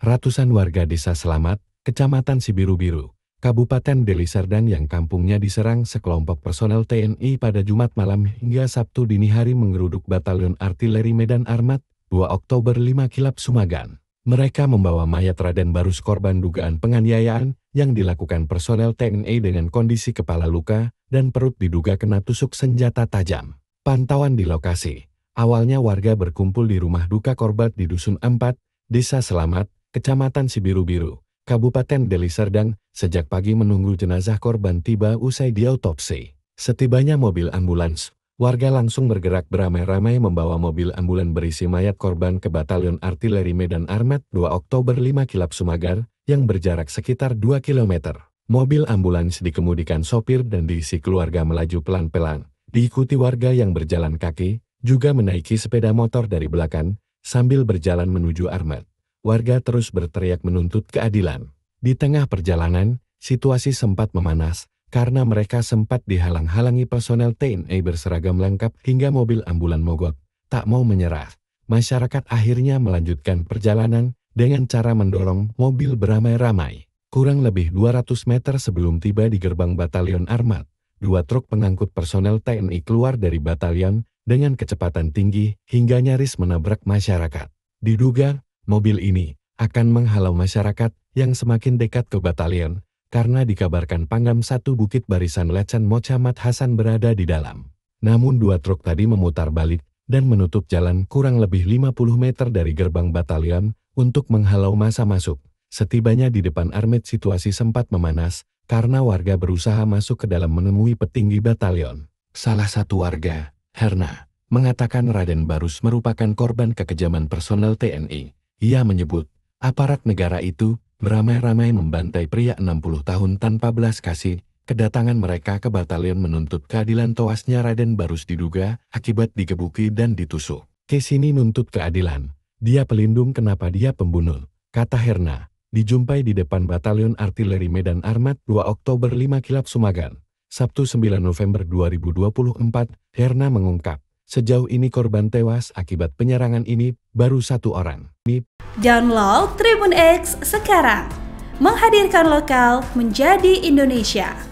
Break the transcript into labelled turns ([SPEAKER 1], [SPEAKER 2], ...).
[SPEAKER 1] Ratusan warga desa Selamat, Kecamatan Sibiru-Biru, Kabupaten Deli Serdang yang kampungnya diserang sekelompok personel TNI pada Jumat malam hingga Sabtu dini hari menggeruduk Batalion Artileri Medan Armat, 2 Oktober 5 Kilap Sumagan. Mereka membawa mayat Raden Barus korban dugaan penganiayaan yang dilakukan personel TNI dengan kondisi kepala luka dan perut diduga kena tusuk senjata tajam. Pantauan di lokasi, awalnya warga berkumpul di rumah duka korban di Dusun 4, Desa Selamat, Kecamatan Sibiru-Biru, Kabupaten Deli Serdang, sejak pagi menunggu jenazah korban tiba usai diautopsi. Setibanya mobil ambulans, warga langsung bergerak beramai-ramai membawa mobil ambulans berisi mayat korban ke Batalion Artileri Medan Armet 2 Oktober 5 Kilap Sumagar, yang berjarak sekitar 2 km. Mobil ambulans dikemudikan sopir dan diisi keluarga melaju pelan-pelan, diikuti warga yang berjalan kaki, juga menaiki sepeda motor dari belakang, sambil berjalan menuju Armet warga terus berteriak menuntut keadilan. Di tengah perjalanan, situasi sempat memanas karena mereka sempat dihalang-halangi personel TNI berseragam lengkap hingga mobil ambulan mogok. Tak mau menyerah, masyarakat akhirnya melanjutkan perjalanan dengan cara mendorong mobil beramai-ramai. Kurang lebih 200 meter sebelum tiba di gerbang batalion Armat, dua truk pengangkut personel TNI keluar dari batalion dengan kecepatan tinggi hingga nyaris menabrak masyarakat. Diduga, mobil ini akan menghalau masyarakat yang semakin dekat ke batalion, karena dikabarkan Pangdam satu Bukit Barisan Lecan Mocamat Hasan berada di dalam. Namun dua truk tadi memutar balik dan menutup jalan kurang lebih 50 meter dari gerbang batalion untuk menghalau masa masuk. Setibanya di depan Armet situasi sempat memanas karena warga berusaha masuk ke dalam menemui petinggi batalion. Salah satu warga, Herna, mengatakan Raden Barus merupakan korban kekejaman personel TNI ia menyebut, aparat negara itu beramai-ramai membantai pria 60 tahun tanpa belas kasih. Kedatangan mereka ke batalion menuntut keadilan toasnya Raden Barus diduga akibat digebuki dan ditusuk. Kesini nuntut keadilan. Dia pelindung kenapa dia pembunuh, kata Herna. Dijumpai di depan batalion artileri Medan Armat 2 Oktober 5 Kilap Sumagan. Sabtu 9 November 2024, Herna mengungkap, Sejauh ini korban tewas akibat penyerangan ini baru satu orang. Download Tribun X sekarang. Menghadirkan lokal menjadi Indonesia.